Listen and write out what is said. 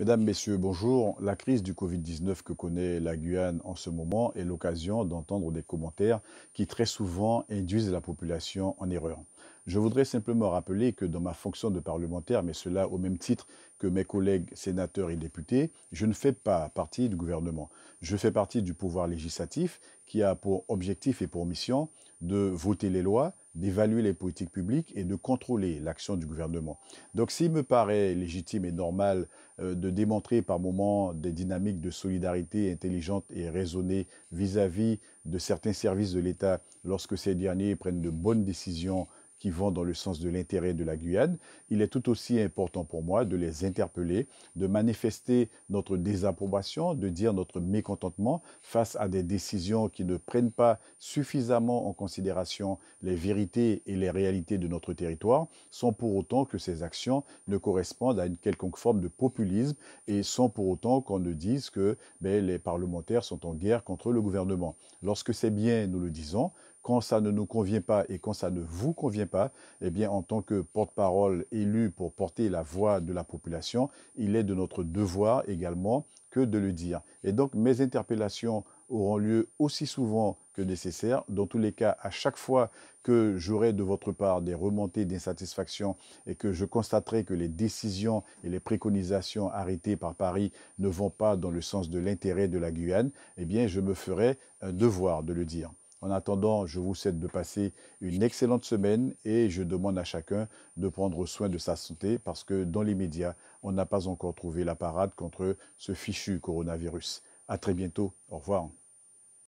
Mesdames, Messieurs, bonjour. La crise du Covid-19 que connaît la Guyane en ce moment est l'occasion d'entendre des commentaires qui très souvent induisent la population en erreur. Je voudrais simplement rappeler que dans ma fonction de parlementaire, mais cela au même titre que mes collègues sénateurs et députés, je ne fais pas partie du gouvernement. Je fais partie du pouvoir législatif qui a pour objectif et pour mission de voter les lois, d'évaluer les politiques publiques et de contrôler l'action du gouvernement. Donc s'il me paraît légitime et normal euh, de démontrer par moments des dynamiques de solidarité intelligente et raisonnée vis à -vis de certains services de l'État lorsque ces derniers prennent de bonnes décisions qui vont dans le sens de l'intérêt de la Guyane, il est tout aussi important pour moi de les interpeller, de manifester notre désapprobation, de dire notre mécontentement face à des décisions qui ne prennent pas suffisamment en considération les vérités et les réalités de notre territoire, sans pour autant que ces actions ne correspondent à une quelconque forme de populisme et sans pour autant qu'on ne dise que ben, les parlementaires sont en guerre contre le gouvernement. Lorsque c'est bien, nous le disons, quand ça ne nous convient pas et quand ça ne vous convient pas, eh bien, en tant que porte-parole élu pour porter la voix de la population, il est de notre devoir également que de le dire. Et donc, mes interpellations auront lieu aussi souvent que nécessaire. Dans tous les cas, à chaque fois que j'aurai de votre part des remontées d'insatisfaction et que je constaterai que les décisions et les préconisations arrêtées par Paris ne vont pas dans le sens de l'intérêt de la Guyane, eh bien, je me ferai un devoir de le dire. En attendant, je vous souhaite de passer une excellente semaine et je demande à chacun de prendre soin de sa santé parce que dans les médias, on n'a pas encore trouvé la parade contre ce fichu coronavirus. À très bientôt. Au revoir.